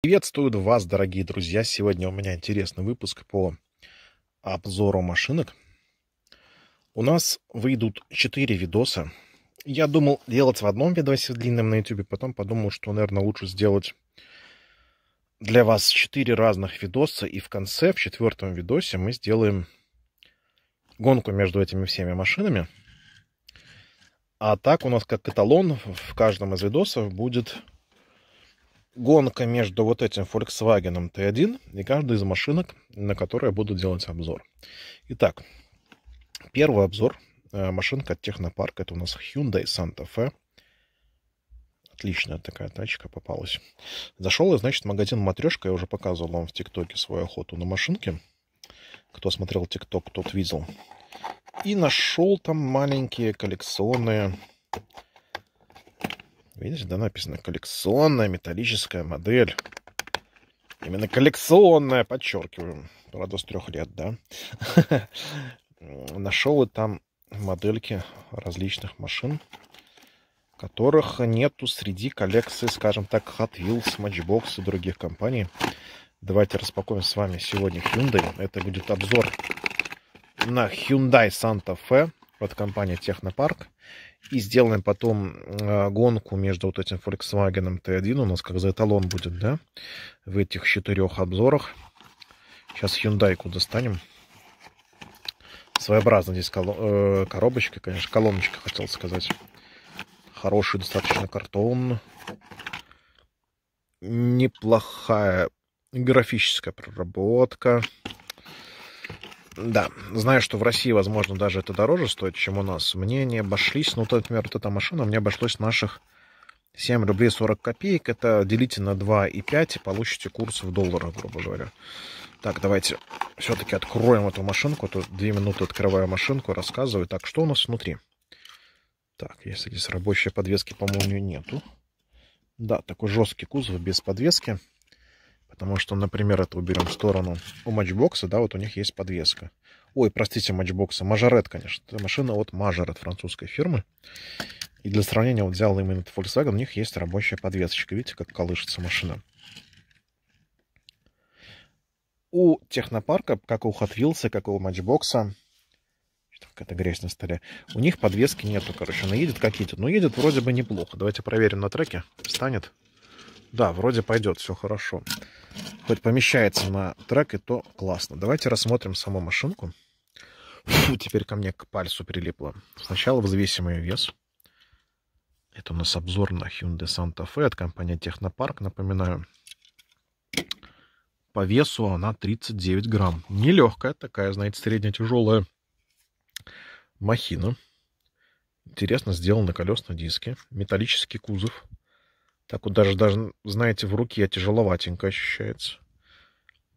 Приветствую вас, дорогие друзья! Сегодня у меня интересный выпуск по обзору машинок. У нас выйдут 4 видоса. Я думал делать в одном видосе длинном на YouTube, потом подумал, что, наверное, лучше сделать для вас 4 разных видоса, и в конце, в четвертом видосе, мы сделаем гонку между этими всеми машинами. А так у нас как каталон в каждом из видосов будет гонка между вот этим Volkswagen T1 и каждой из машинок, на которые я буду делать обзор. Итак, первый обзор э, машинка от Технопарка. Это у нас Hyundai Santa Fe. Отличная такая тачка попалась. Зашел я, значит, в магазин «Матрешка». Я уже показывал вам в ТикТоке свою охоту на машинке. Кто смотрел ТикТок, тот видел. И нашел там маленькие коллекционные Видишь, да написано коллекционная металлическая модель. Именно коллекционная, подчеркиваю. с трех лет, да. Нашел и там модельки различных машин, которых нету среди коллекции, скажем так, Hot Wheels, Matchbox и других компаний. Давайте распакуем с вами сегодня Hyundai. Это будет обзор на Hyundai Santa Fe от компании Технопарк. И сделаем потом э, гонку между вот этим Volkswagen T1. У нас как за эталон будет, да? В этих четырех обзорах. Сейчас Hyundai достанем. Своеобразно здесь коло э, коробочка, конечно, колоночка, хотел сказать. Хороший достаточно картон. Неплохая графическая проработка. Да, знаю, что в России, возможно, даже это дороже стоит, чем у нас. Мне не обошлись, ну, вот, например, вот эта машина мне обошлось наших 7 рублей 40 копеек. Это делите на 2,5 и получите курс в долларах, грубо говоря. Так, давайте все-таки откроем эту машинку. Тут 2 минуты открываю машинку, рассказываю. Так, что у нас внутри? Так, если здесь рабочей подвески, по-моему, нету. Да, такой жесткий кузов без подвески. Потому что, например, это уберем в сторону. У матчбокса, да, вот у них есть подвеска. Ой, простите, матчбокса. Мажорет, конечно. Это машина от Мажорет французской фирмы. И для сравнения вот взял именно этот Volkswagen. У них есть рабочая подвесочка. Видите, как колышется машина. У технопарка, как у Hot Wheels, как у матчбокса, какая-то грязь на столе. У них подвески нету, короче. Она ну, едет как едет. Но ну, едет вроде бы неплохо. Давайте проверим на треке. Встанет. Да, вроде пойдет, все хорошо хоть помещается на трек и то классно. Давайте рассмотрим саму машинку. Фу, теперь ко мне к пальцу прилипло. Сначала взвесим ее вес. Это у нас обзор на Hyundai Santa Fe от компании Технопарк, напоминаю. По весу она 39 грамм. Нелегкая такая, знаете, средне-тяжелая махина. Интересно сделана колес диски, Металлический кузов. Так вот даже, даже знаете, в руке тяжеловатенько ощущается.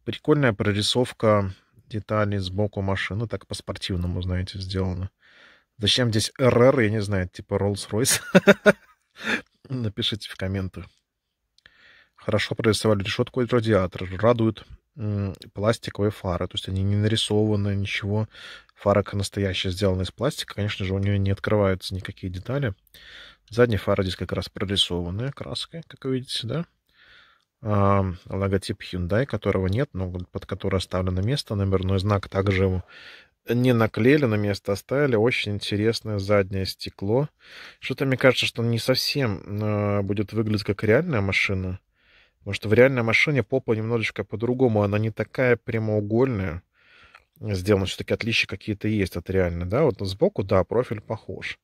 Прикольная прорисовка деталей сбоку машины. Ну, так по-спортивному, знаете, сделано. Зачем здесь РР, я не знаю, типа Rolls-Royce. Напишите в комменты. Хорошо прорисовали решетку и радиатор. Радуют пластиковые фары. То есть они не нарисованы, ничего. Фара настоящая сделана из пластика. Конечно же, у нее не открываются никакие детали. Задняя фара здесь как раз прорисованная краской, как вы видите, да. А, логотип Hyundai, которого нет, но под который оставлено место. Номерной знак также его не наклеили на место, оставили. Очень интересное заднее стекло. Что-то мне кажется, что не совсем а, будет выглядеть как реальная машина. Потому что в реальной машине попа немножечко по-другому. Она не такая прямоугольная. Сделано все-таки отличия какие-то есть от реальной. Да, вот сбоку, да, профиль похож.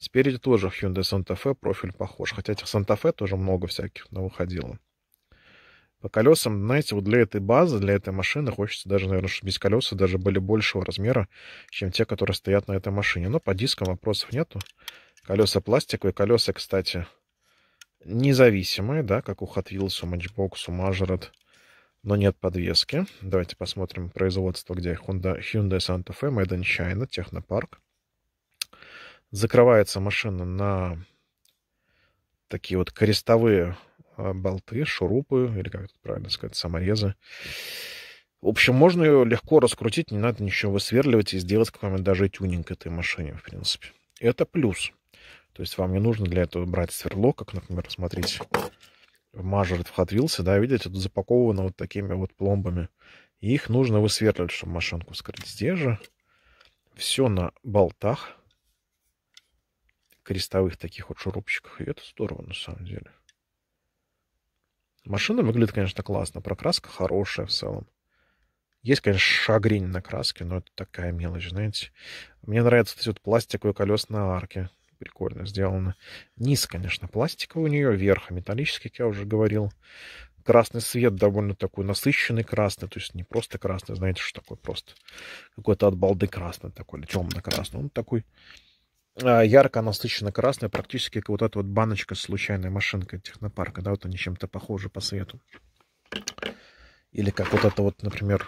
Спереди тоже в Hyundai Santa Fe профиль похож, хотя этих Santa Fe тоже много всяких на выходило. По колесам, знаете, вот для этой базы, для этой машины хочется даже, наверное, чтобы здесь колеса даже были большего размера, чем те, которые стоят на этой машине. Но по дискам вопросов нету. Колеса пластиковые, колеса, кстати, независимые, да, как у Hot Wheels, у Matchbox, у Maserati, но нет подвески. Давайте посмотрим производство, где Hyundai, Hyundai Santa Fe, Made in China, Технопарк закрывается машина на такие вот крестовые а, болты, шурупы, или как это правильно сказать, саморезы. В общем, можно ее легко раскрутить, не надо ничего высверливать и сделать какой-нибудь даже тюнинг этой машине, в принципе. Это плюс. То есть вам не нужно для этого брать сверло, как, например, смотрите, в Мажорит вхотвился, да, видите, тут запаковано вот такими вот пломбами. И их нужно высверливать, чтобы машинку вскрыть. Здесь же все на болтах крестовых таких вот шурупчиках. И это здорово, на самом деле. Машина выглядит, конечно, классно. Прокраска хорошая в целом. Есть, конечно, шагрень на краске, но это такая мелочь, знаете. Мне нравится вот эти вот пластиковые колесные арки Прикольно сделано. Низ, конечно, пластиковый у нее, верх металлический, как я уже говорил. Красный свет довольно такой насыщенный красный, то есть не просто красный, знаете, что такое просто. Какой-то от балды красный такой, или темно-красный. Он такой а, ярко насыщенно красная, практически как вот эта вот баночка с случайной машинкой технопарка, да, вот они чем-то похожи по свету. Или как вот это вот, например,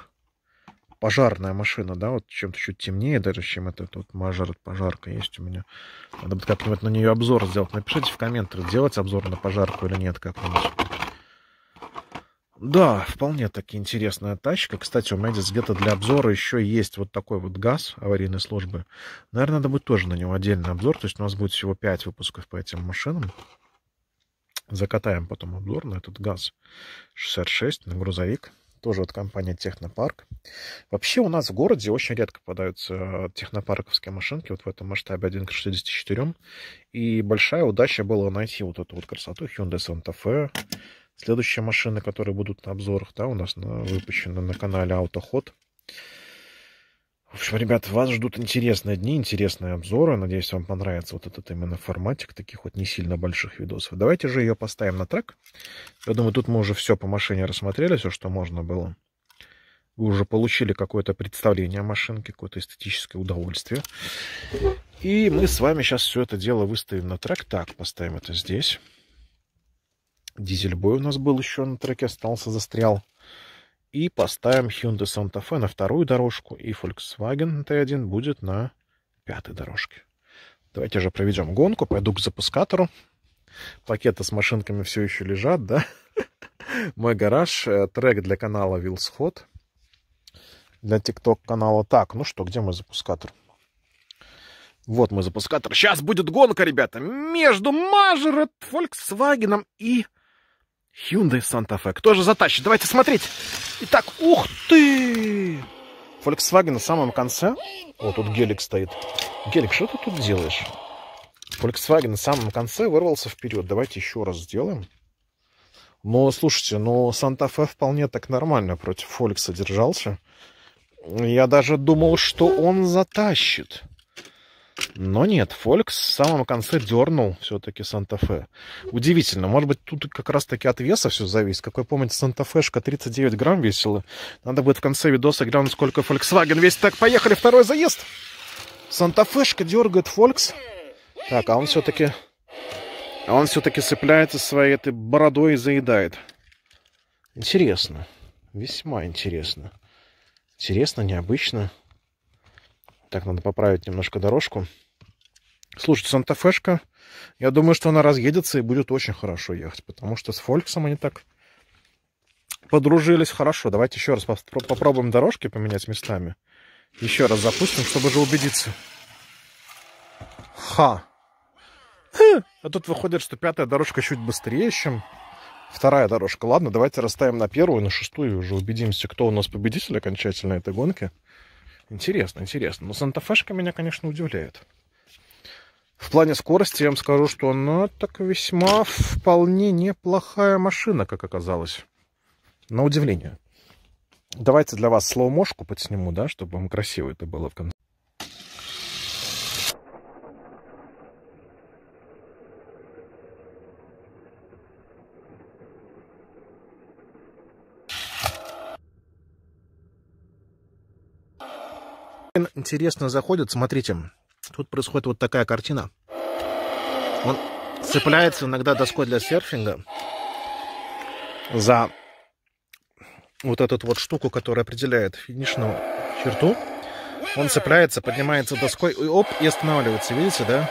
пожарная машина, да, вот чем-то чуть темнее даже, чем это, это вот мажор, пожарка есть у меня. Надо бы как-нибудь на нее обзор сделать. Напишите в комментах, делать обзор на пожарку или нет как-нибудь. Да, вполне таки интересная тачка. Кстати, у меня здесь где-то для обзора еще есть вот такой вот газ аварийной службы. Наверное, надо будет тоже на него отдельный обзор. То есть у нас будет всего 5 выпусков по этим машинам. Закатаем потом обзор на этот газ 66 на грузовик. Тоже от компании Технопарк. Вообще у нас в городе очень редко попадаются технопарковские машинки. Вот в этом масштабе 1 к 64. И большая удача была найти вот эту вот красоту Hyundai Santa Fe Следующие машины, которые будут на обзорах, да, у нас на, выпущены на канале Автоход. В общем, ребят, вас ждут интересные дни, интересные обзоры. Надеюсь, вам понравится вот этот именно форматик таких вот не сильно больших видосов. Давайте же ее поставим на трек. Я думаю, тут мы уже все по машине рассмотрели, все, что можно было. Вы уже получили какое-то представление о машинке, какое-то эстетическое удовольствие. И мы с вами сейчас все это дело выставим на трек. Так, поставим это здесь. Дизельбой у нас был еще на треке, остался, застрял. И поставим Hyundai Santa Fe на вторую дорожку, и Volkswagen T1 будет на пятой дорожке. Давайте же проведем гонку, пойду к запускатору. Пакеты с машинками все еще лежат, да? Мой гараж, э, трек для канала Вилсход, для TikTok канала. Так, ну что, где мой запускатор? Вот мой запускатор. Сейчас будет гонка, ребята, между Мажерет, Volkswagen и Hyundai Santa Fe. Кто же затащит? Давайте смотреть. Итак, ух ты! Volkswagen на самом конце. Вот тут гелик стоит. Гелик, что ты тут делаешь? Volkswagen на самом конце вырвался вперед. Давайте еще раз сделаем. Но, слушайте, но Санта-Фе вполне так нормально против Фолькса держался. Я даже думал, что он затащит. Но нет, Фолькс в самом конце дернул все-таки Санта-Фе. Удивительно. Может быть, тут как раз-таки от веса все зависит. Какой вы помните, Санта-Фешка 39 грамм весила. Надо будет в конце видоса глянуть, сколько Volkswagen весит. Так, поехали, второй заезд. Санта-Фешка дергает Фолькс. Так, а он все-таки... А он все-таки цепляется своей этой бородой и заедает. Интересно. Весьма интересно. Интересно, необычно. Так, надо поправить немножко дорожку. Слушайте, Санта-Фешка, я думаю, что она разъедется и будет очень хорошо ехать, потому что с Фольксом они так подружились хорошо. Давайте еще раз попробуем дорожки поменять местами. Еще раз запустим, чтобы же убедиться. Ха! Э, а тут выходит, что пятая дорожка чуть быстрее, чем вторая дорожка. Ладно, давайте расставим на первую, на шестую, уже убедимся, кто у нас победитель окончательно этой гонки. Интересно, интересно. Но Санта-Фешка меня, конечно, удивляет. В плане скорости я вам скажу, что она так весьма вполне неплохая машина, как оказалось. На удивление. Давайте для вас слоумошку подсниму, да, чтобы вам красиво это было в конце. Интересно заходит, смотрите, тут происходит вот такая картина. Он цепляется иногда доской для серфинга за вот эту вот штуку, которая определяет финишную черту. Он цепляется, поднимается доской, и оп, и останавливается, видите, да?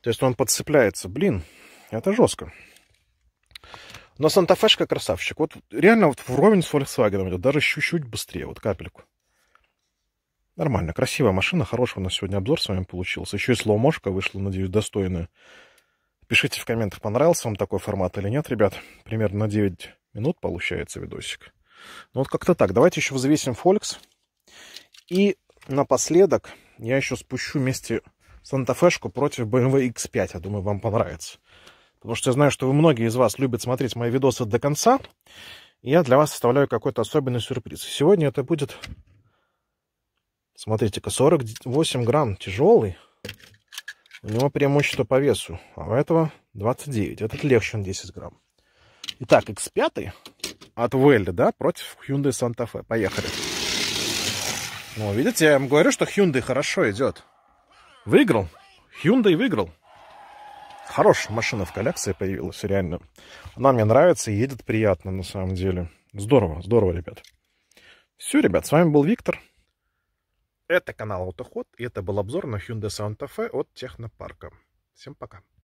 То есть он подцепляется. Блин, это жестко. Но Санта-Фешка красавчик. Вот реально вот вровень с Volkswagen идет, даже чуть-чуть быстрее, вот капельку. Нормально, красивая машина, хороший у нас сегодня обзор с вами получился. Еще и слоумошка вышла, надеюсь, достойная. Пишите в комментах, понравился вам такой формат или нет, ребят. Примерно на 9 минут получается видосик. Ну вот как-то так. Давайте еще взвесим Фолькс. И напоследок я еще спущу вместе Санта-Фешку против BMW X5. Я думаю, вам понравится. Потому что я знаю, что вы многие из вас любят смотреть мои видосы до конца. И я для вас составляю какой-то особенный сюрприз. Сегодня это будет Смотрите-ка, 48 грамм тяжелый. У него преимущество по весу, а у этого 29. Этот легче он 10 грамм. Итак, X5 от Вэлли, да, против Hyundai Santa Fe. Поехали. Ну, видите, я вам говорю, что Hyundai хорошо идет. Выиграл. Hyundai выиграл. Хорошая машина в коллекции появилась, реально. Она мне нравится и едет приятно, на самом деле. Здорово, здорово, ребят. Все, ребят, с вами был Виктор. Это канал Автоход, и это был обзор на Hyundai Santa Fe от Технопарка. Всем пока.